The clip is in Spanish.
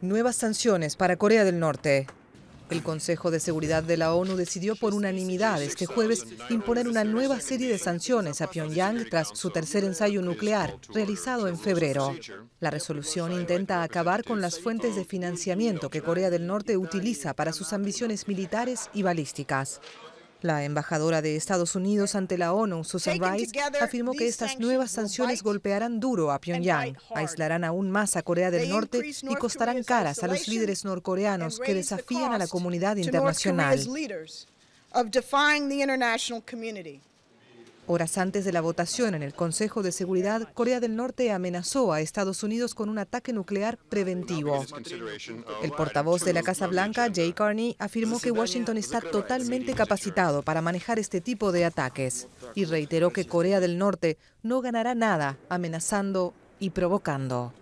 nuevas sanciones para Corea del Norte. El Consejo de Seguridad de la ONU decidió por unanimidad este jueves imponer una nueva serie de sanciones a Pyongyang tras su tercer ensayo nuclear realizado en febrero. La resolución intenta acabar con las fuentes de financiamiento que Corea del Norte utiliza para sus ambiciones militares y balísticas. La embajadora de Estados Unidos ante la ONU, Susan Rice, afirmó que estas nuevas sanciones golpearán duro a Pyongyang, aislarán aún más a Corea del Norte y costarán caras a los líderes norcoreanos que desafían a la comunidad internacional. Horas antes de la votación en el Consejo de Seguridad, Corea del Norte amenazó a Estados Unidos con un ataque nuclear preventivo. El portavoz de la Casa Blanca, Jay Carney, afirmó que Washington está totalmente capacitado para manejar este tipo de ataques y reiteró que Corea del Norte no ganará nada amenazando y provocando.